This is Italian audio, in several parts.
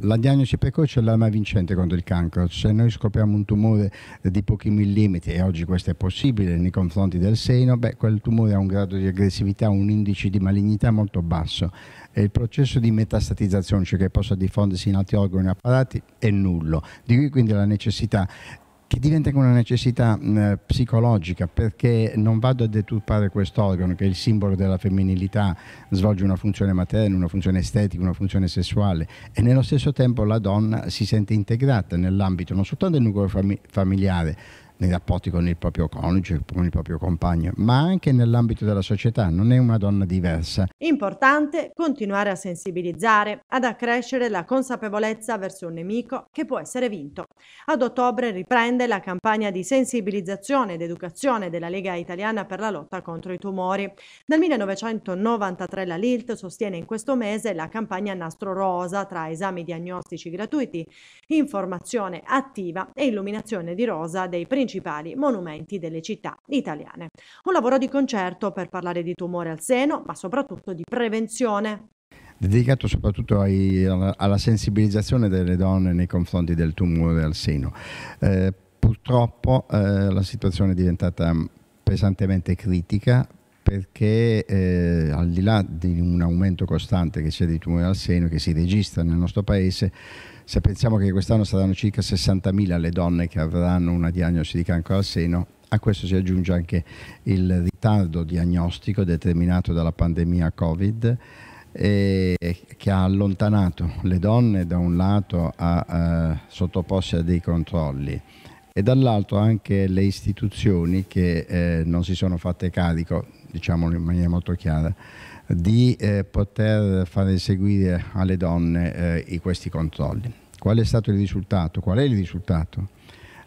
la diagnosi precoce è l'arma vincente contro il cancro. Se noi scopriamo un tumore di pochi millimetri, e oggi questo è possibile nei confronti del seno, beh, quel tumore ha un grado di aggressività, un indice di malignità molto basso. E il processo di metastatizzazione, cioè che possa diffondersi in altri organi e apparati, è nullo. Di qui quindi la necessità che diventa una necessità mh, psicologica perché non vado a deturpare quest'organo che è il simbolo della femminilità, svolge una funzione materna, una funzione estetica, una funzione sessuale e nello stesso tempo la donna si sente integrata nell'ambito non soltanto del nucleo fami- familiare nei rapporti con il proprio coniuge, con il proprio compagno, ma anche nell'ambito della società, non è una donna diversa. Importante continuare a sensibilizzare, ad accrescere la consapevolezza verso un nemico che può essere vinto. Ad ottobre riprende la campagna di sensibilizzazione ed educazione della Lega Italiana per la lotta contro i tumori. Dal 1993 la LILT sostiene in questo mese la campagna Nastro Rosa tra esami diagnostici gratuiti, informazione attiva e illuminazione di rosa dei principi principali monumenti delle città italiane. Un lavoro di concerto per parlare di tumore al seno, ma soprattutto di prevenzione dedicato soprattutto ai, alla, sensibilizzazione delle donne nei confronti del tumore al seno. Eh, purtroppo eh, la situazione è diventata mm, pesantemente critica perché eh, al di là di un aumento costante che c'è dei tumori al seno che si registra nel nostro paese, se pensiamo che quest'anno saranno circa 60.000 le donne che avranno una diagnosi di cancro al seno, a questo si aggiunge anche il ritardo diagnostico determinato dalla pandemia Covid eh, che ha allontanato le donne da un lato a, a sottoporsi a dei controlli e dall'altro anche le istituzioni che eh, non si sono fatte carico diciamolo in maniera molto chiara, di eh, poter far eseguire alle donne eh, questi controlli. Qual è stato il risultato? Qual è il risultato?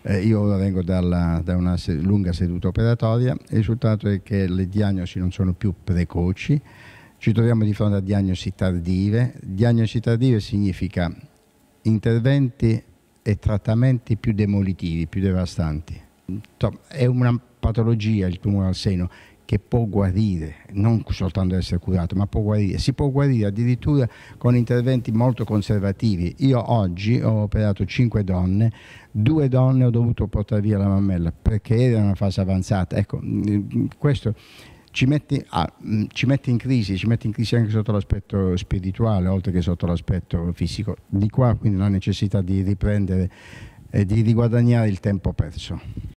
Eh, io ora vengo dalla, da una se lunga seduta operatoria, il risultato è che le diagnosi non sono più precoci, ci troviamo di fronte a diagnosi tardive. Diagnosi tardive significa interventi e trattamenti più demolitivi, più devastanti. È una patologia il tumore al seno che può guarire, non soltanto essere curato, ma può guarire. Si può guarire addirittura con interventi molto conservativi. Io oggi ho operato cinque donne, due donne ho dovuto portare via la mammella perché era una fase avanzata. Ecco, mm, questo ci mette, ah, ci mette, in crisi, ci mette in crisi anche sotto l'aspetto spirituale, oltre che sotto l'aspetto fisico. Di qua quindi la necessità di riprendere e di riguadagnare il tempo perso.